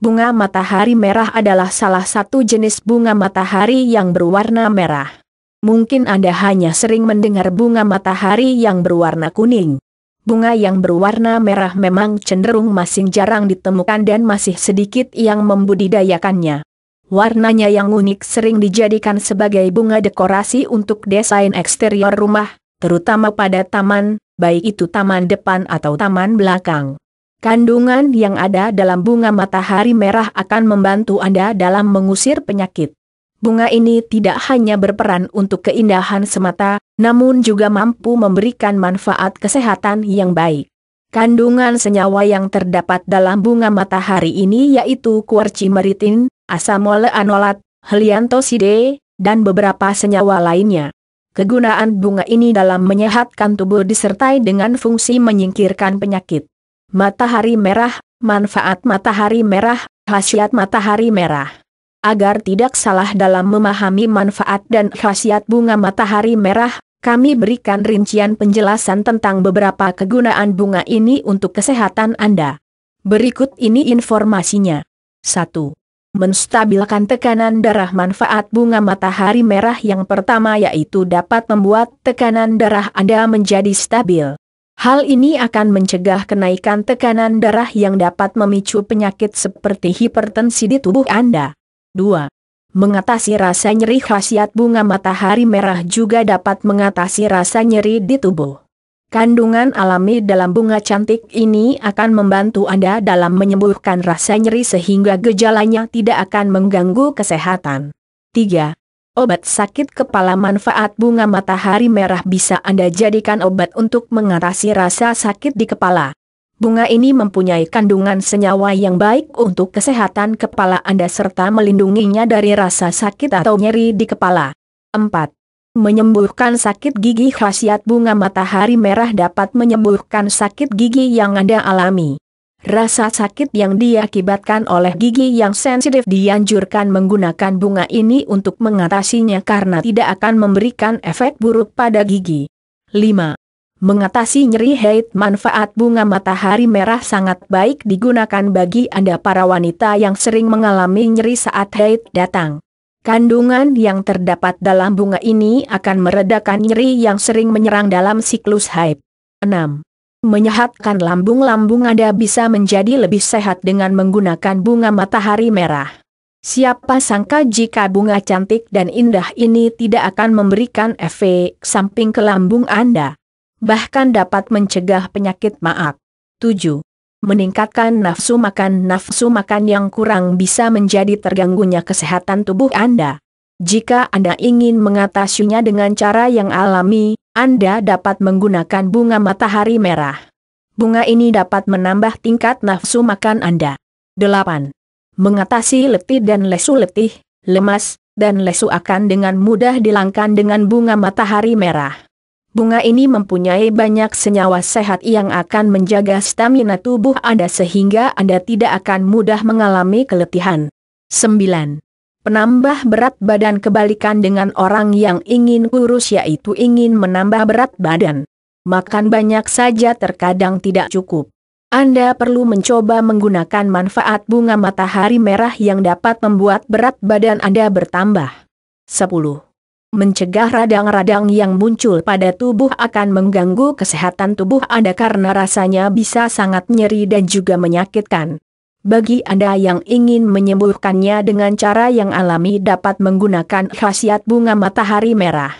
Bunga matahari merah adalah salah satu jenis bunga matahari yang berwarna merah. Mungkin Anda hanya sering mendengar bunga matahari yang berwarna kuning. Bunga yang berwarna merah memang cenderung masih jarang ditemukan dan masih sedikit yang membudidayakannya. Warnanya yang unik sering dijadikan sebagai bunga dekorasi untuk desain eksterior rumah, terutama pada taman, baik itu taman depan atau taman belakang. Kandungan yang ada dalam bunga matahari merah akan membantu Anda dalam mengusir penyakit. Bunga ini tidak hanya berperan untuk keindahan semata, namun juga mampu memberikan manfaat kesehatan yang baik. Kandungan senyawa yang terdapat dalam bunga matahari ini yaitu kuarcimeritin, asam oleanolat, heliantoside, dan beberapa senyawa lainnya. Kegunaan bunga ini dalam menyehatkan tubuh disertai dengan fungsi menyingkirkan penyakit. Matahari merah, manfaat matahari merah, khasiat matahari merah. Agar tidak salah dalam memahami manfaat dan khasiat bunga matahari merah, kami berikan rincian penjelasan tentang beberapa kegunaan bunga ini untuk kesehatan Anda. Berikut ini informasinya. 1. Menstabilkan tekanan darah manfaat bunga matahari merah yang pertama yaitu dapat membuat tekanan darah Anda menjadi stabil. Hal ini akan mencegah kenaikan tekanan darah yang dapat memicu penyakit seperti hipertensi di tubuh Anda. 2. Mengatasi rasa nyeri khasiat bunga matahari merah juga dapat mengatasi rasa nyeri di tubuh. Kandungan alami dalam bunga cantik ini akan membantu Anda dalam menyembuhkan rasa nyeri sehingga gejalanya tidak akan mengganggu kesehatan. 3. Obat sakit kepala manfaat bunga matahari merah bisa Anda jadikan obat untuk mengatasi rasa sakit di kepala. Bunga ini mempunyai kandungan senyawa yang baik untuk kesehatan kepala Anda serta melindunginya dari rasa sakit atau nyeri di kepala. 4. Menyembuhkan sakit gigi khasiat bunga matahari merah dapat menyembuhkan sakit gigi yang Anda alami. Rasa sakit yang diakibatkan oleh gigi yang sensitif dianjurkan menggunakan bunga ini untuk mengatasinya karena tidak akan memberikan efek buruk pada gigi. 5. Mengatasi nyeri haid manfaat bunga matahari merah sangat baik digunakan bagi Anda para wanita yang sering mengalami nyeri saat haid datang. Kandungan yang terdapat dalam bunga ini akan meredakan nyeri yang sering menyerang dalam siklus haid. 6 menyehatkan lambung-lambung Anda bisa menjadi lebih sehat dengan menggunakan bunga matahari merah. Siapa sangka jika bunga cantik dan indah ini tidak akan memberikan efek samping ke lambung Anda. Bahkan dapat mencegah penyakit maag. 7 meningkatkan nafsu makan. Nafsu makan yang kurang bisa menjadi terganggunya kesehatan tubuh Anda. Jika Anda ingin mengatasinya dengan cara yang alami, anda dapat menggunakan bunga matahari merah. Bunga ini dapat menambah tingkat nafsu makan Anda. 8. Mengatasi letih dan lesu letih, lemas, dan lesu akan dengan mudah dilangkan dengan bunga matahari merah. Bunga ini mempunyai banyak senyawa sehat yang akan menjaga stamina tubuh Anda sehingga Anda tidak akan mudah mengalami keletihan. 9. Penambah berat badan kebalikan dengan orang yang ingin kurus yaitu ingin menambah berat badan. Makan banyak saja terkadang tidak cukup. Anda perlu mencoba menggunakan manfaat bunga matahari merah yang dapat membuat berat badan Anda bertambah. 10. Mencegah radang-radang yang muncul pada tubuh akan mengganggu kesehatan tubuh Anda karena rasanya bisa sangat nyeri dan juga menyakitkan. Bagi Anda yang ingin menyembuhkannya dengan cara yang alami dapat menggunakan khasiat bunga matahari merah.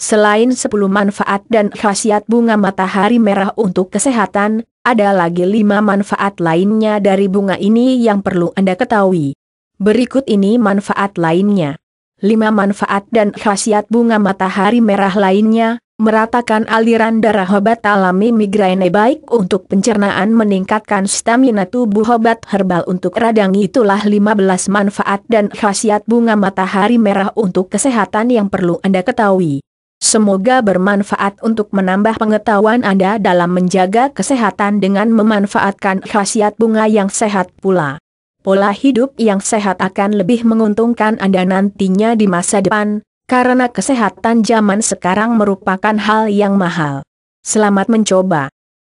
Selain 10 manfaat dan khasiat bunga matahari merah untuk kesehatan, ada lagi 5 manfaat lainnya dari bunga ini yang perlu Anda ketahui. Berikut ini manfaat lainnya. 5 manfaat dan khasiat bunga matahari merah lainnya, meratakan aliran darah obat alami migraine baik untuk pencernaan meningkatkan stamina tubuh obat herbal untuk radang itulah 15 manfaat dan khasiat bunga matahari merah untuk kesehatan yang perlu Anda ketahui. Semoga bermanfaat untuk menambah pengetahuan Anda dalam menjaga kesehatan dengan memanfaatkan khasiat bunga yang sehat pula. Pola hidup yang sehat akan lebih menguntungkan Anda nantinya di masa depan karena kesehatan zaman sekarang merupakan hal yang mahal. Selamat mencoba.